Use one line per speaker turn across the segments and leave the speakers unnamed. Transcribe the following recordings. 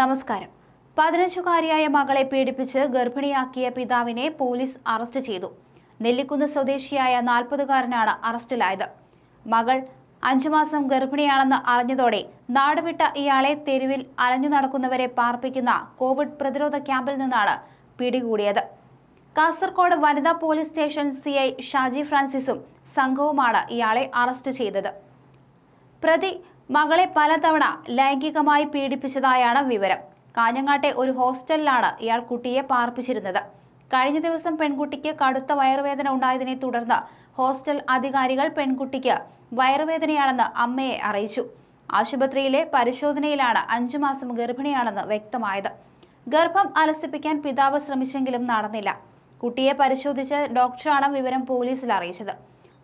നമസ്കാരം പതിനഞ്ചുകാരിയായ മകളെ പീഡിപ്പിച്ച് ഗർഭിണിയാക്കിയ പിതാവിനെ പോലീസ് അറസ്റ്റ് ചെയ്തു നെല്ലിക്കുന്ന് സ്വദേശിയായ നാൽപ്പതുകാരനാണ് അറസ്റ്റിലായത് മകൾ അഞ്ചു മാസം ഗർഭിണിയാണെന്ന് അറിഞ്ഞതോടെ നാടുവിട്ട ഇയാളെ തെരുവിൽ അലഞ്ഞു നടക്കുന്നവരെ പാർപ്പിക്കുന്ന കോവിഡ് പ്രതിരോധ ക്യാമ്പിൽ നിന്നാണ് പിടികൂടിയത് കാസർകോട് വനിതാ police station C I Shaji ഫ്രാൻസിസും സംഘവുമാണ് ഇയാളെ അറസ്റ്റ് ചെയ്തത് പ്രതി മകളെ പലതവണ ലൈംഗികമായി പീഡിപ്പിച്ചതായാണ് വിവരം കാഞ്ഞങ്ങാട്ടെ ഒരു ഹോസ്റ്റലിലാണ് ഇയാൾ കുട്ടിയെ പാർപ്പിച്ചിരുന്നത് കഴിഞ്ഞ ദിവസം പെൺകുട്ടിക്ക് കടുത്ത വയറുവേദന ഉണ്ടായതിനെ തുടർന്ന് ഹോസ്റ്റൽ അധികാരികൾ പെൺകുട്ടിക്ക് വയറുവേദനയാണെന്ന് അമ്മയെ അറിയിച്ചു ആശുപത്രിയിലെ പരിശോധനയിലാണ് അഞ്ചു മാസം ഗർഭിണിയാണെന്ന് വ്യക്തമായത് ഗർഭം അലസിപ്പിക്കാൻ പിതാവ് ശ്രമിച്ചെങ്കിലും നടന്നില്ല കുട്ടിയെ പരിശോധിച്ച് ഡോക്ടറാണ് വിവരം പോലീസിൽ അറിയിച്ചത്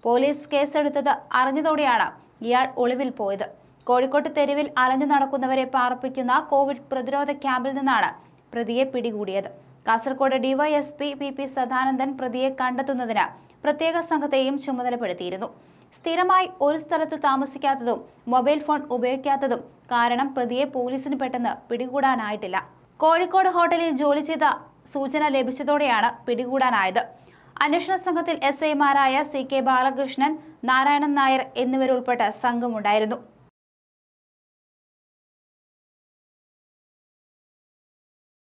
പോലീസ് കേസെടുത്തത് അറിഞ്ഞതോടെയാണ് ഇയാൾ ഒളിവിൽ പോയത് കോഴിക്കോട്ട് തെരുവിൽ അലഞ്ഞു നടക്കുന്നവരെ പാർപ്പിക്കുന്ന കോവിഡ് പ്രതിരോധ ക്യാമ്പിൽ നിന്നാണ് പ്രതിയെ പിടികൂടിയത് Kasaragod DYSP P P Sadanandan പ്രതിയെ കണ്ടെത്തുന്നതിന് പ്രത്യേക സംഘത്തെയും ചുമതലപ്പെടുത്തിയിരുന്നു സ്ഥിരമായി ഒരു സ്ഥലത്ത് താമസിക്കാത്തതും മൊബൈൽ ഫോൺ ഉപയോഗിക്കാത്തതും കാരണം പ്രതിയെ പോലീസിന് പെട്ടെന്ന് പിടികൂടാനായിട്ടില്ല കോഴിക്കോട് ഹോട്ടലിൽ ജോലി ചെയ്ത സൂചന ലഭിച്ചതോടെയാണ് പിടികൂടാനായത് അന്വേഷണ സംഘത്തിൽ എസ് ഐമാരായ സി കെ ബാലകൃഷ്ണൻ നാരായണൻ നായർ എന്നിവരുൾപ്പെട്ട സംഘമുണ്ടായിരുന്നു